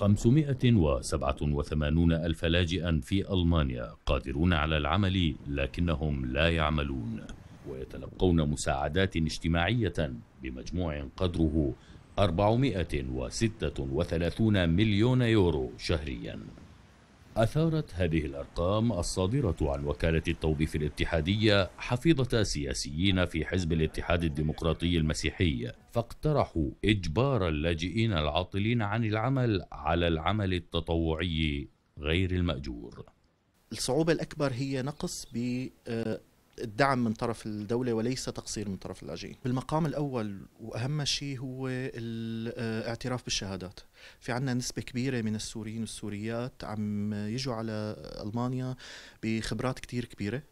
587 ألف لاجئا في ألمانيا قادرون على العمل لكنهم لا يعملون ويتلقون مساعدات اجتماعية بمجموع قدره 436 مليون يورو شهرياً أثارت هذه الأرقام الصادرة عن وكالة التوظيف الاتحادية حفيظة سياسيين في حزب الاتحاد الديمقراطي المسيحي فاقترحوا إجبار اللاجئين العاطلين عن العمل على العمل التطوعي غير المأجور الصعوبة الأكبر هي نقص الدعم من طرف الدولة وليس تقصير من طرف اللاجئين بالمقام الأول وأهم شيء هو الاعتراف بالشهادات في عنا نسبة كبيرة من السوريين والسوريات عم يجوا على ألمانيا بخبرات كتير كبيرة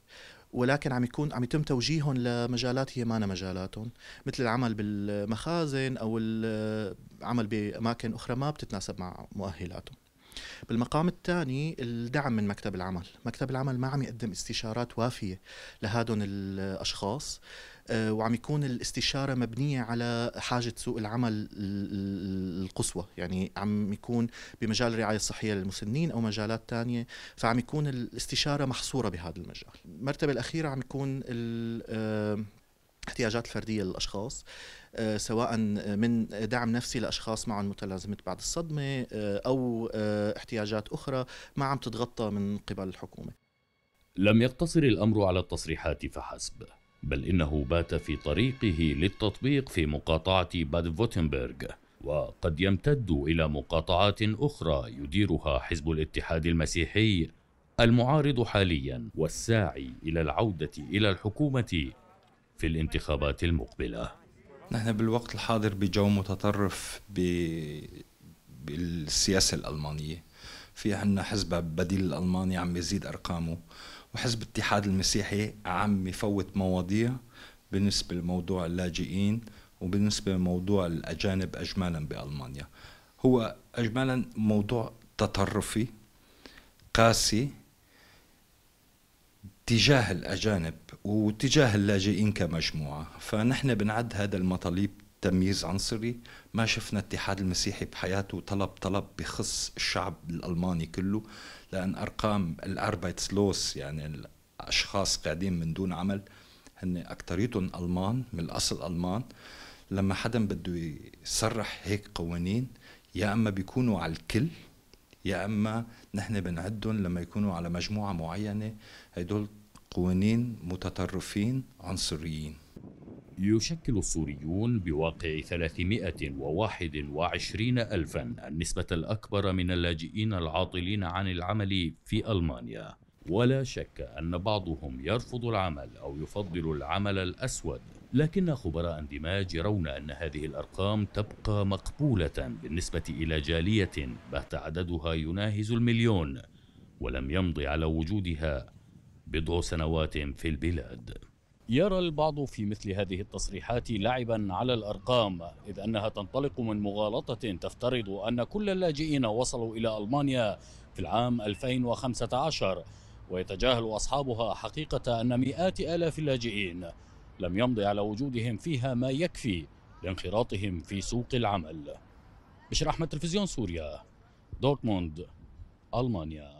ولكن عم يكون عم يتم توجيههم لمجالات هي مانا مجالاتهم مثل العمل بالمخازن او العمل باماكن اخرى ما بتتناسب مع مؤهلاتهم بالمقام الثاني الدعم من مكتب العمل مكتب العمل ما عم يقدم استشارات وافية لهادون الأشخاص آه، وعم يكون الاستشاره مبنيه على حاجه سوق العمل القصوى يعني عم يكون بمجال الرعايه الصحيه للمسنين او مجالات تانية فعم يكون الاستشاره محصوره بهذا المجال المرتبه الاخيره عم يكون الاحتياجات آه، الفرديه للاشخاص آه، سواء من دعم نفسي لاشخاص معهم متلازمه بعد الصدمه او احتياجات أخرى ما عم تتغطى من قبل الحكومة لم يقتصر الأمر على التصريحات فحسب بل إنه بات في طريقه للتطبيق في مقاطعة باد فوتنبرغ وقد يمتد إلى مقاطعات أخرى يديرها حزب الاتحاد المسيحي المعارض حاليا والساعي إلى العودة إلى الحكومة في الانتخابات المقبله نحن بالوقت الحاضر بجو متطرف بالسياسه الالمانيه في عنا حزب بديل الالماني عم يزيد ارقامه وحزب الاتحاد المسيحي عم يفوت مواضيع بالنسبه لموضوع اللاجئين وبالنسبه لموضوع الاجانب اجمالا بالمانيا هو اجمالا موضوع تطرفي قاسي تجاه الأجانب وتجاه اللاجئين كمجموعة فنحن بنعد هذا المطالب تمييز عنصري ما شفنا اتحاد المسيحي بحياته طلب طلب بخص الشعب الألماني كله لأن أرقام لوس يعني الأشخاص قاعدين من دون عمل هن أكتريتهم ألمان من الأصل ألمان لما حدا بده يصرح هيك قوانين يا اما بيكونوا على الكل يا اما نحن بنعدهم لما يكونوا على مجموعه معينه هدول قوانين متطرفين عنصريين يشكل السوريون بواقع 321 ألفا النسبة الأكبر من اللاجئين العاطلين عن العمل في ألمانيا ولا شك أن بعضهم يرفض العمل أو يفضل العمل الأسود لكن خبراء اندماج يرون أن هذه الأرقام تبقى مقبولة بالنسبة إلى جالية بات عددها يناهز المليون ولم يمض على وجودها بضع سنوات في البلاد يرى البعض في مثل هذه التصريحات لعبا على الارقام اذ انها تنطلق من مغالطه تفترض ان كل اللاجئين وصلوا الى المانيا في العام 2015 ويتجاهل اصحابها حقيقه ان مئات الاف اللاجئين لم يمضي على وجودهم فيها ما يكفي لانخراطهم في سوق العمل بشرح احمد تلفزيون سوريا دورتموند المانيا